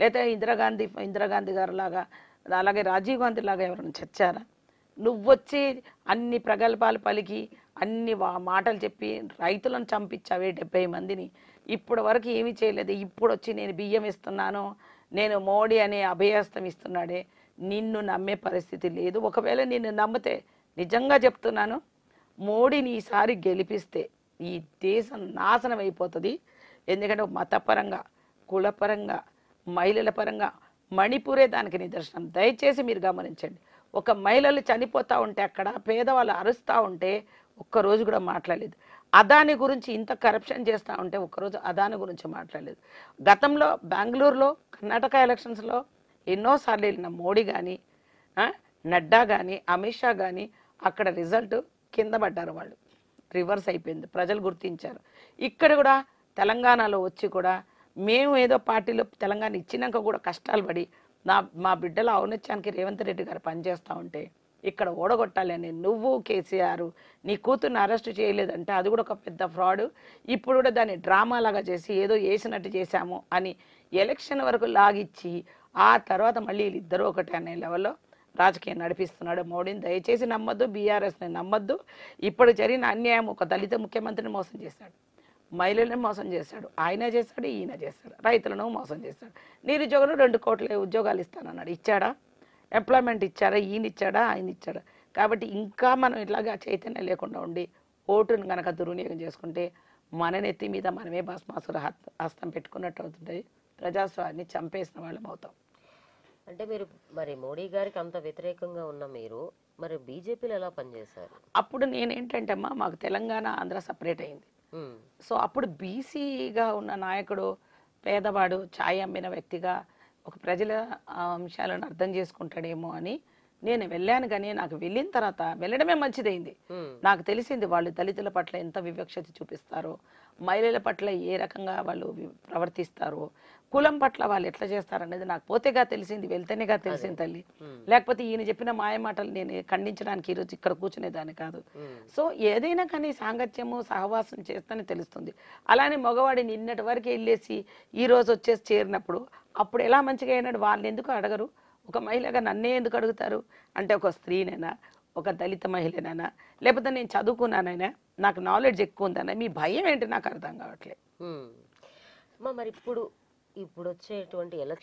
లేకపోతే ఇందిరాగాంధీ ఇందిరాగాంధీ గారు లాగా అలాగే రాజీవ్ గాంధీ లాగా ఎవరైనా చచ్చారా నువ్వొచ్చి అన్ని ప్రగల్భాలు పలికి అన్ని మాటలు చెప్పి రైతులను చంపించావే డెబ్బై మందిని ఇప్పటి వరకు ఏమీ చేయలేదు ఇప్పుడు వచ్చి నేను బియ్యం ఇస్తున్నాను నేను మోడీ అనే అభయస్తం ఇస్తున్నాడే నిన్ను నమ్మే పరిస్థితి లేదు ఒకవేళ నిన్ను నమ్మితే నిజంగా చెప్తున్నాను మోడీని ఈసారి గెలిపిస్తే ఈ దేశం నాశనం అయిపోతుంది ఎందుకంటే మతపరంగా కులపరంగా మహిళల పరంగా మణిపూరే దానికి నిదర్శనం దయచేసి మీరు గమనించండి ఒక మహిళలు చనిపోతూ ఉంటే అక్కడ పేదవాళ్ళు అరుస్తూ ఉంటే ఒక్కరోజు కూడా మాట్లాడలేదు అదాని గురించి ఇంత కరప్షన్ చేస్తూ ఉంటే ఒక్కరోజు అదాని గురించి మాట్లాడలేదు గతంలో బెంగళూరులో కర్ణాటక ఎలక్షన్స్లో ఎన్నోసార్లు వెళ్ళిన మోడీ కానీ నడ్డా కానీ అమిత్ షా కానీ అక్కడ రిజల్ట్ కింద పడ్డారు వాళ్ళు రివర్స్ అయిపోయింది ప్రజలు గుర్తించారు ఇక్కడ కూడా తెలంగాణలో వచ్చి కూడా మేము ఏదో పార్టీలో తెలంగాణ ఇచ్చినాక కూడా కష్టాలు పడి నా మా బిడ్డల ఔన్నత్యానికి రేవంత్ రెడ్డి గారు పనిచేస్తూ ఉంటే ఇక్కడ ఓడగొట్టాలని నువ్వు కేసీఆర్ నీ కూతుర్ని అరెస్ట్ చేయలేదంటే అది కూడా ఒక పెద్ద ఫ్రాడ్ ఇప్పుడు కూడా దాన్ని డ్రామా లాగా చేసి ఏదో వేసినట్టు చేశాము అని ఎలక్షన్ వరకు లాగిచ్చి ఆ తర్వాత మళ్ళీ వీళ్ళిద్దరూ ఒకటే అనే లెవెల్లో రాజకీయం నడిపిస్తున్నాడు మోడీని దయచేసి నమ్మద్దు బీఆర్ఎస్ని నమ్మద్దు ఇప్పుడు జరిగిన అన్యాయం ఒక దళిత ముఖ్యమంత్రిని మోసం చేశాడు మహిళలను మోసం చేశాడు ఆయన చేశాడు ఈయన చేశాడు రైతులను మోసం చేశాడు నిరుద్యోగులు రెండు కోట్ల ఉద్యోగాలు ఇస్తానన్నాడు ఇచ్చాడా ఎంప్లాయ్మెంట్ ఇచ్చాడా ఈయన ఇచ్చాడా ఆయన ఇచ్చాడా కాబట్టి ఇంకా మనం ఇట్లాగా చైతన్యం లేకుండా ఉండి ఓటును కనుక దుర్వినియోగం చేసుకుంటే మన నెత్తి మీద మనమే భస్మాసుర హస్తం పెట్టుకున్నట్టు అవుతుంటాయి ప్రజాస్వామ్యాన్ని చంపేసిన వాళ్ళం అవుతాం అంటే మీరు మరి మోడీ గారికి అంత వ్యతిరేకంగా ఉన్న మీరు మరి బీజేపీలో ఎలా పనిచేశారు అప్పుడు నేనేంటంటే అమ్మా మాకు తెలంగాణ ఆంధ్ర సపరేట్ అయింది సో అప్పుడు బీసీగా ఉన్న నాయకుడు పేదవాడు ఛాయ్ అమ్మిన వ్యక్తిగా ఒక ప్రజల అంశాలను అర్థం చేసుకుంటాడేమో అని నేను వెళ్ళాను కానీ నాకు వెళ్ళిన తర్వాత వెళ్ళడమే మంచిదైంది నాకు తెలిసింది వాళ్ళు దళితుల పట్ల ఎంత వివక్షత చూపిస్తారో మహిళల పట్ల ఏ రకంగా వాళ్ళు ప్రవర్తిస్తారో కులం పట్ల వాళ్ళు ఎట్లా చేస్తారనేది నాకు పోతేగా తెలిసింది వెళ్తేనేగా తెలిసింది తల్లి లేకపోతే ఈయన చెప్పిన మాయ మాటలు నేను ఖండించడానికి ఈరోజు ఇక్కడ కూర్చునే దాని కాదు సో ఏదైనా కానీ సాంగత్యము సహవాసం చేస్తానే తెలుస్తుంది అలానే మగవాడిని నిన్నటి వరకు వెళ్ళేసి ఈ రోజు వచ్చేసి చేరినప్పుడు అప్పుడు ఎలా మంచిగా అయినాడు వాళ్ళని ఎందుకు అడగరు ఒక మహిళగా నన్నే ఎందుకు అడుగుతారు అంటే ఒక స్త్రీనైనా ఒక దళిత మహిళనైనా లేకపోతే నేను చదువుకున్నానైనా నాకు నాలెడ్జ్ ఎక్కువ ఉందనే మీ భయం ఏంటి నాకు అర్థం కావట్లేదు మరి ఇప్పుడు ఇప్పుడు వచ్చేటువంటి ఎలక్షన్